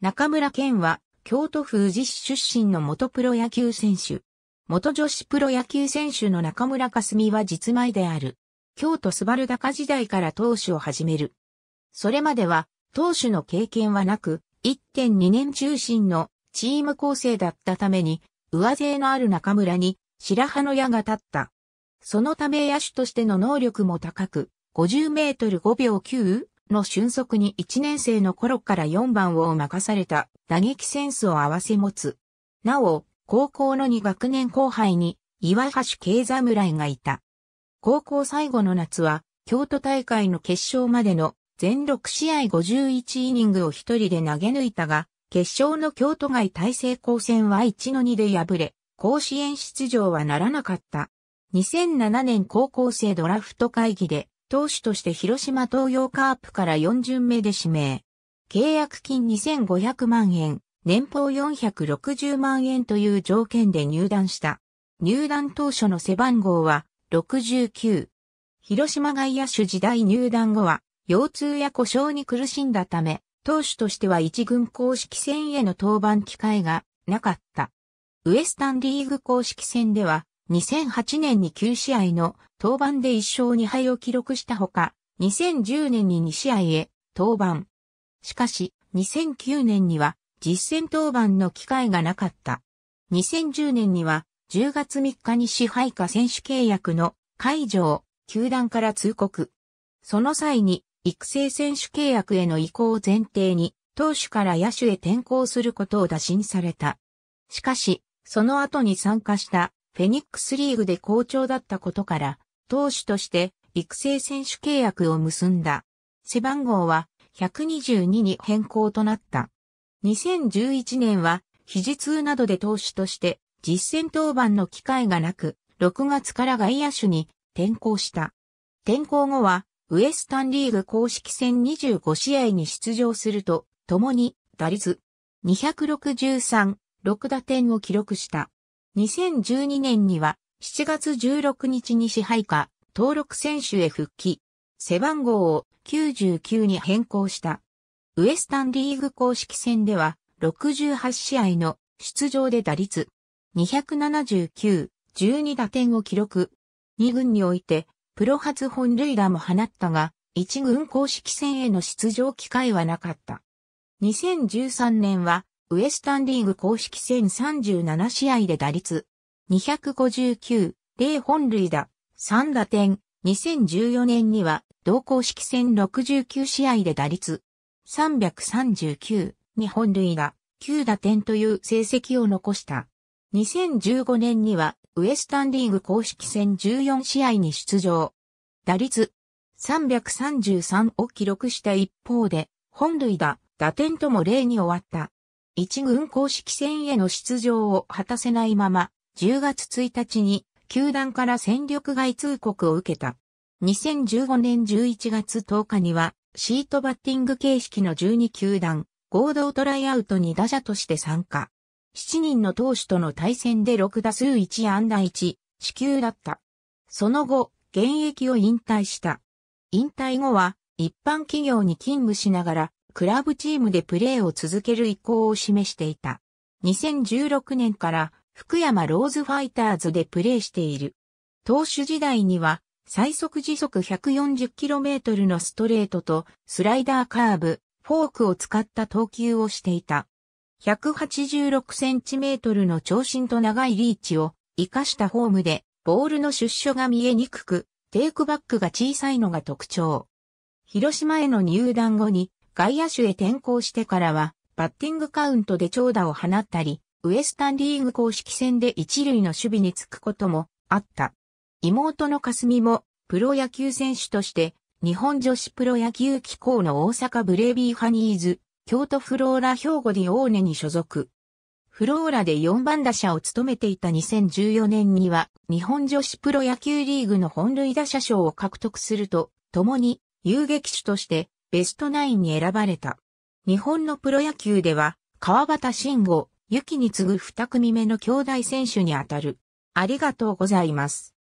中村健は、京都府宇治市出身の元プロ野球選手。元女子プロ野球選手の中村かすみは実前である。京都スバル高時代から投手を始める。それまでは、投手の経験はなく、1.2年中心のチーム構成だったために、上背のある中村に白羽の矢が立った。そのため野手としての能力も高く、50メートル5秒9の俊足に1年生の頃から4番を任された打撃センスを合わせ持つ。なお、高校の2学年後輩に岩橋慶侍がいた。高校最後の夏は、京都大会の決勝までの全6試合51イニングを一人で投げ抜いたが、決勝の京都外大成功戦は1の2で敗れ、甲子園出場はならなかった。2007年高校生ドラフト会議で投手として広島東洋カープから4巡目で指名。契約金2500万円、年俸460万円という条件で入団した。入団当初の背番号は69。広島外野手時代入団後は、腰痛や故障に苦しんだため、投手としては一軍公式戦への登板機会がなかった。ウエスタンリーグ公式戦では2008年に9試合の登板で1勝2敗を記録したほか、2010年に2試合へ登板。しかし、2009年には実戦登板の機会がなかった。2010年には10月3日に支配下選手契約の解除を球団から通告。その際に育成選手契約への移行を前提に投手から野手へ転向することを打診された。しかし、その後に参加したフェニックスリーグで好調だったことから、投手として育成選手契約を結んだ。背番号は122に変更となった。2011年は肘痛などで投手として実戦登板の機会がなく、6月から外野手に転向した。転向後はウエスタンリーグ公式戦25試合に出場すると、共に打率263、6打点を記録した。2012年には7月16日に支配下登録選手へ復帰。背番号を99に変更した。ウエスタンリーグ公式戦では68試合の出場で打率279、12打点を記録。2軍においてプロ初本塁打も放ったが、1軍公式戦への出場機会はなかった。2013年はウエスタンリーグ公式戦37試合で打率259、0本塁打、3打点、2014年には同公式戦69試合で打率339、2本塁打、9打点という成績を残した。2015年にはウエスタンリーグ公式戦14試合に出場。打率333を記録した一方で、本塁打、打点とも0に終わった。一軍公式戦への出場を果たせないまま、10月1日に球団から戦力外通告を受けた。2015年11月10日には、シートバッティング形式の12球団、合同トライアウトに打者として参加。7人の投手との対戦で6打数1安打1、死球だった。その後、現役を引退した。引退後は、一般企業に勤務しながら、クラブチームでプレーを続ける意向を示していた。2016年から福山ローズファイターズでプレーしている。投手時代には最速時速 140km のストレートとスライダーカーブ、フォークを使った投球をしていた。186cm の長身と長いリーチを活かしたフォームでボールの出所が見えにくく、テイクバックが小さいのが特徴。広島への入団後に外野手へ転向してからは、バッティングカウントで長打を放ったり、ウエスタンリーグ公式戦で一塁の守備につくこともあった。妹の霞も、プロ野球選手として、日本女子プロ野球機構の大阪ブレービーハニーズ、京都フローラ兵庫ディオーネに所属。フローラで4番打者を務めていた2014年には、日本女子プロ野球リーグの本塁打者賞を獲得すると、共に遊撃手として、ベストナインに選ばれた。日本のプロ野球では、川端慎吾、雪に次ぐ二組目の兄弟選手にあたる。ありがとうございます。